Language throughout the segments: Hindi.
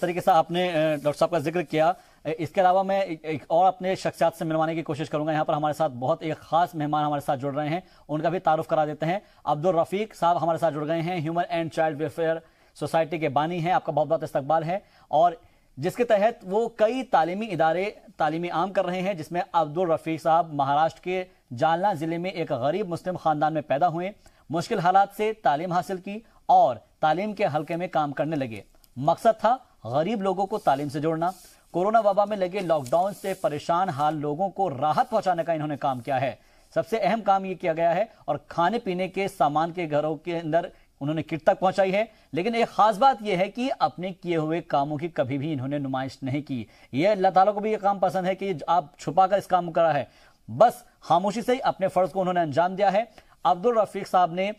तरीके से आपने डॉक्टर साहब का जिक्र किया इसके अलावा मैं एक और अपने शख्सियात से मिलवाने की कोशिश करूंगा यहाँ पर हमारे साथ बहुत एक खास मेहमान हमारे साथ जुड़ रहे हैं उनका भी तारुफ करा देते हैं अब्दुल रफीक साहब हमारे साथ जुड़ गए हैं human and child welfare society के बानी हैं आपका बहुत बहुत इस्तकबाल है और जिसके तहत वो कई तालीमी इदारे तालीमी आम कर रहे हैं जिसमें अब्दुल रफीक साहब महाराष्ट्र के जालना ज़िले में एक गरीब मुस्लिम ख़ानदान में पैदा हुए मुश्किल हालात से तालीम हासिल की और तालीम के हल्के में काम करने लगे मकसद था गरीब लोगों को तालीम से जोड़ना कोरोना वबा में लगे लॉकडाउन से परेशान हाल लोगों को राहत पहुंचाने का इन्होंने काम किया है सबसे अहम काम ये किया गया है और खाने पीने के सामान के घरों के अंदर उन्होंने किट तक पहुंचाई है लेकिन एक खास बात यह है कि अपने किए हुए कामों की कभी भी इन्होंने नुमाइश नहीं की ये अल्लाह तला को भी ये काम पसंद है कि आप छुपा कर इस काम करा है बस खामोशी से ही अपने फर्ज को उन्होंने अंजाम दिया है अब्दुल रफीक साहब ने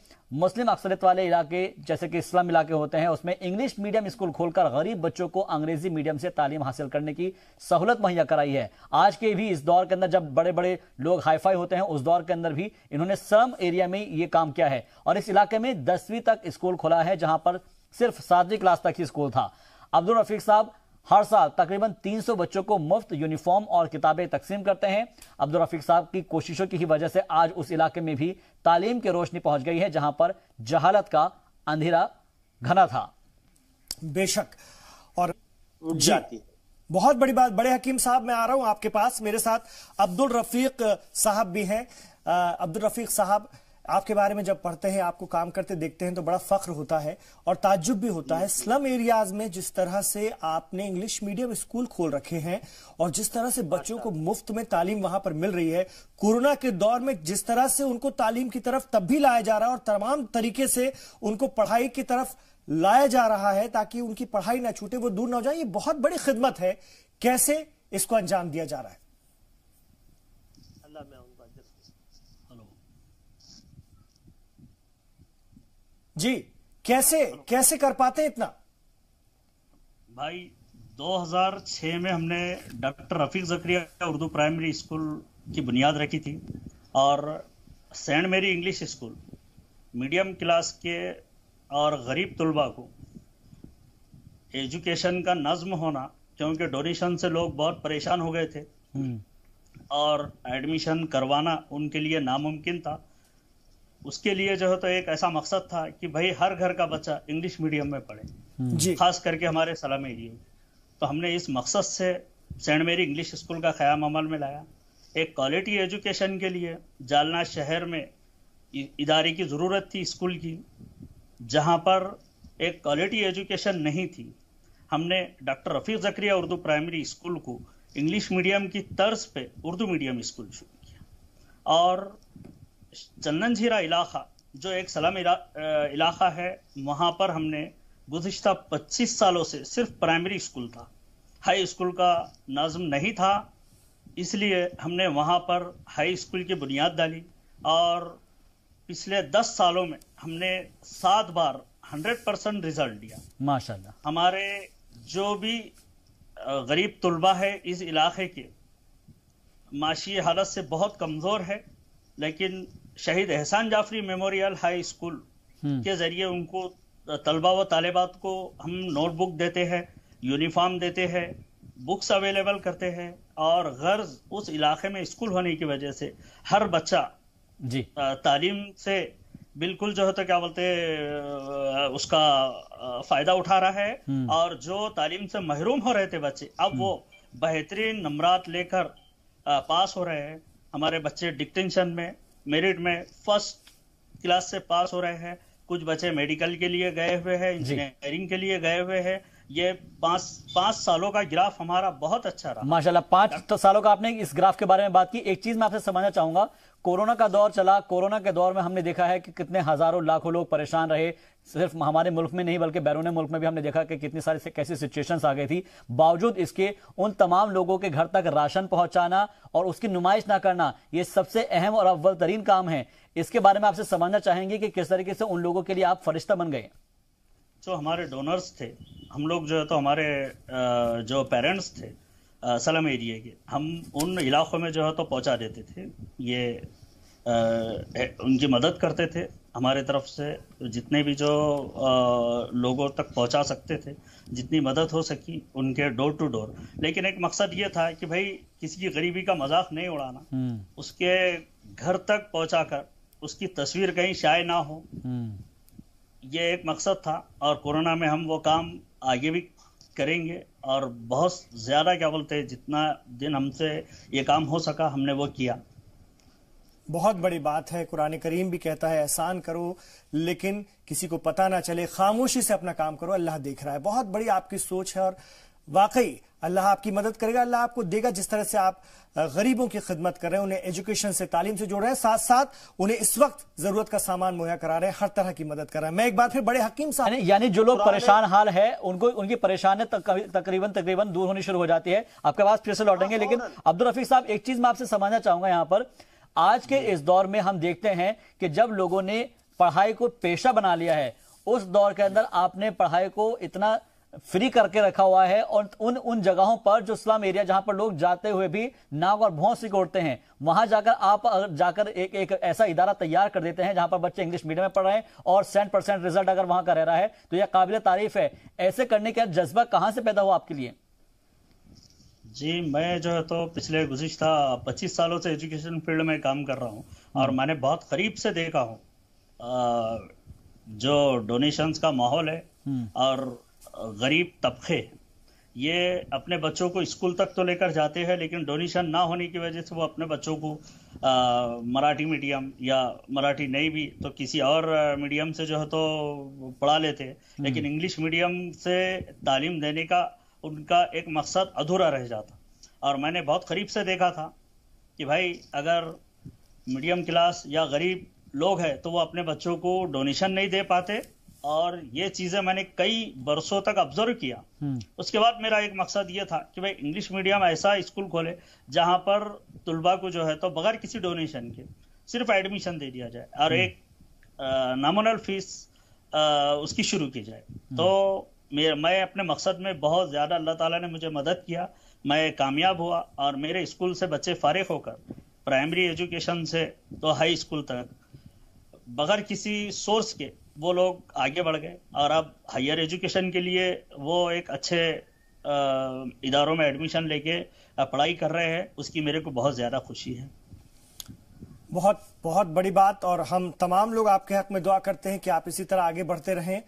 मुस्लिम अक्सरियत वाले इलाके जैसे कि इस्लाम इलाके होते हैं उसमें इंग्लिश मीडियम स्कूल खोलकर गरीब बच्चों को अंग्रेजी मीडियम से तालीम हासिल करने की सहूलत मुहैया कराई है आज के भी इस दौर के अंदर जब बड़े बड़े लोग हाईफाई होते हैं उस दौर के अंदर भी इन्होंने सम एरिया में ये काम किया है और इस इलाके में दसवीं तक स्कूल खोला है जहां पर सिर्फ सातवीं क्लास तक ही स्कूल था अब्दुल रफीक साहब हर साल तकरीबन 300 बच्चों को मुफ्त यूनिफॉर्म और किताबें तकसीम करते हैं अब्दुल रफीक साहब की कोशिशों की ही वजह से आज उस इलाके में भी तालीम की रोशनी पहुंच गई है जहां पर जहालत का अंधेरा घना था बेशक और जाती बहुत बड़ी बात बड़े हकीम साहब मैं आ रहा हूं आपके पास मेरे साथ अब्दुल रफीक साहब भी हैं अब्दुल रफीक साहब आपके बारे में जब पढ़ते हैं आपको काम करते देखते हैं तो बड़ा फख्र होता है और ताज्जुब भी होता है स्लम एरियाज में जिस तरह से आपने इंग्लिश मीडियम स्कूल खोल रखे हैं और जिस तरह से बच्चों को अच्छा। मुफ्त में तालीम वहां पर मिल रही है कोरोना के दौर में जिस तरह से उनको तालीम की तरफ तब भी लाया जा रहा है और तमाम तरीके से उनको पढ़ाई की तरफ लाया जा रहा है ताकि उनकी पढ़ाई ना छूटे वो दूर ना हो जाए ये बहुत बड़ी खिदमत है कैसे इसको अंजाम दिया जा रहा है जी कैसे कैसे कर पाते इतना भाई 2006 में हमने doctor Rafiq Zakaria Urdu primary school की बुनियाद रखी थी और सेंट मेरी इंग्लिश स्कूल मीडियम क्लास के और गरीब तलबा को एजुकेशन का नज्म होना क्योंकि डोनेशन से लोग बहुत परेशान हो गए थे हम्म। और एडमिशन करवाना उनके लिए नामुमकिन था उसके लिए जो है तो एक ऐसा मकसद था कि भाई हर घर का बच्चा इंग्लिश मीडियम में पढ़े हम्म। जी खास करके हमारे सलाम एरिए तो हमने इस मकसद से सेंट मेरी इंग्लिश स्कूल का ख्याम अमल में लाया एक क्वालिटी एजुकेशन के लिए जालना शहर में इदारे की ज़रूरत थी स्कूल की जहाँ पर एक क्वालिटी एजुकेशन नहीं थी हमने doctor Rafi Zakaria Urdu primary school को इंग्लिश मीडियम की तर्ज पे उर्दू मीडियम स्कूल शुरू किया और चंदन झीरा इलाका जो एक सलम इला, इलाका है वहाँ पर हमने गुजशत 25 सालों से सिर्फ प्राइमरी स्कूल था हाई स्कूल का नाजम नहीं था इसलिए हमने वहाँ पर हाई स्कूल की बुनियाद डाली और पिछले 10 सालों में हमने सात बार 100 परसेंट रिजल्ट दिया माशाल्लाह हमारे जो भी गरीब तलबा है इस इलाके के माशी हालत से बहुत कमज़ोर है लेकिन Shaheed Ehsan Jafri memorial high school हम्म। के जरिए उनको तलबा व तालिबात को हम नोटबुक देते हैं यूनिफॉर्म देते हैं बुक्स अवेलेबल करते हैं और गर्ज उस इलाके में स्कूल होने की वजह से हर बच्चा जी तालीम से बिल्कुल जो है तो क्या बोलते उसका फायदा उठा रहा है हम्म। और जो तालीम से महरूम हो रहे थे बच्चे अब वो हम्म। बेहतरीन नंबरात लेकर पास हो रहे हैं हमारे बच्चे डिक्टेंशन में मेरिट में फर्स्ट क्लास से पास हो रहे हैं कुछ बच्चे मेडिकल के लिए गए हुए हैं इंजीनियरिंग के लिए गए हुए हैं ये पांच पांच सालों का ग्राफ हमारा बहुत अच्छा रहा माशाल्लाह पांच तो सालों का आपने इस ग्राफ के बारे में बात की एक चीज़ मैं आपसे समझना चाहूंगा कोरोना का दौर चला कोरोना के दौर में हमने देखा है कि कितने हज़ारों लाखों लोग परेशान रहे सिर्फ हमारे मुल्क में नहीं बल्कि बैरून मुल्क में भी हमने देखा कि कितनी सारी कैसी सिचुएशंस आ गई थी बावजूद इसके उन तमाम लोगों के घर तक राशन पहुंचाना और उसकी नुमाइश ना करना ये सबसे अहम और अव्वल तरीन काम है इसके बारे में आपसे समझना चाहेंगे कि किस तरीके से उन लोगों के लिए आप फरिश्ता बन गए जो तो हमारे डोनर्स थे हम लोग जो है तो हमारे जो पेरेंट्स थे सलम एरिए के हम उन इलाक़ों में जो है तो पहुंचा देते थे ये आ, उनकी मदद करते थे हमारे तरफ से जितने भी जो आ, लोगों तक पहुंचा सकते थे जितनी मदद हो सकी उनके डोर टू डोर लेकिन एक मकसद ये था कि भाई किसी की गरीबी का मजाक नहीं उड़ाना हम्म। उसके घर तक पहुंचाकर उसकी तस्वीर कहीं शाये ना हो हम्म। ये एक मकसद था और कोरोना में हम वो काम आगे भी करेंगे और बहुत ज़्यादा क्या बोलते हैं जितना दिन हमसे ये काम हो सका हमने वो किया बहुत बड़ी बात है कुरान करीम भी कहता है एहसान करो लेकिन किसी को पता ना चले खामोशी से अपना काम करो अल्लाह देख रहा है बहुत बड़ी आपकी सोच है और वाकई अल्लाह आपकी मदद करेगा अल्लाह आपको देगा जिस तरह से आप गरीबों की खिदमत कर रहे हैं उन्हें एजुकेशन से तालीम से जोड़ रहे हैं साथ साथ उन्हें इस वक्त जरूरत का सामान मुहैया करा रहे हैं हर तरह की मदद कर रहे हैं मैं एक बार फिर बड़े हकीम साहब यानी जो लोग परेशान हाल है उनको उनकी परेशानी तकरीबन तकरीबन दूर होनी शुरू हो जाती है आपके पास फिर से लौटेंगे हाँ, लेकिन अब्दुल रफीक साहब एक चीज मैं आपसे समझना चाहूंगा यहाँ पर आज के इस दौर में हम देखते हैं कि जब लोगों ने पढ़ाई को पेशा बना लिया है उस दौर के अंदर आपने पढ़ाई को इतना फ्री करके रखा हुआ है और उन उन जगहों पर जो स्लम एरिया जहां पर लोग जाते हुए भी नाव और भौंस सिकोड़ते हैं वहां जाकर आप जाकर एक एक ऐसा इदारा तैयार कर देते हैं जहां पर बच्चे इंग्लिश मीडियम में पढ़ रहे हैं और सेंट परसेंट रिजल्ट अगर वहां का रह रहा है तो यह काबिल तारीफ है ऐसे करने का जज्बा कहां से पैदा हुआ आपके लिए जी मैं जो है तो पिछले गुजशत पच्चीस सालों से एजुकेशन फील्ड में काम कर रहा हूँ और हम्म। मैंने बहुत करीब से देखा हूँ जो डोनेशंस का माहौल है हम्म। और गरीब तबके ये अपने बच्चों को स्कूल तक तो लेकर जाते हैं लेकिन डोनेशन ना होने की वजह से वो अपने बच्चों को मराठी मीडियम या मराठी नहीं भी तो किसी और मीडियम से जो है तो पढ़ा लेते हम्म। लेकिन इंग्लिश मीडियम से तालीम देने का उनका एक मकसद अधूरा रह जाता और मैंने बहुत करीब से देखा था कि भाई अगर मीडियम क्लास या गरीब लोग हैं तो वो अपने बच्चों को डोनेशन नहीं दे पाते और ये चीजें मैंने कई बरसों तक ऑब्जर्व किया हम्म। उसके बाद मेरा एक मकसद ये था कि भाई इंग्लिश मीडियम ऐसा स्कूल खोले जहां पर तुलबा को जो है तो बगैर किसी डोनेशन के सिर्फ एडमिशन दे दिया जाए और हम्म। एक नॉमिनल फीस उसकी शुरू की जाए हम्म। तो मैं अपने मकसद में बहुत ज़्यादा अल्लाह ताला ने मुझे मदद किया मैं कामयाब हुआ और मेरे स्कूल से बच्चे फारिग होकर प्राइमरी एजुकेशन से तो हाई स्कूल तक बगैर किसी सोर्स के वो लोग आगे बढ़ गए और अब हायर एजुकेशन के लिए वो एक अच्छे इदारों में एडमिशन लेके पढ़ाई कर रहे हैं उसकी मेरे को बहुत ज़्यादा खुशी है बहुत बहुत बड़ी बात और हम तमाम लोग आपके हक में दुआ करते हैं कि आप इसी तरह आगे बढ़ते रहें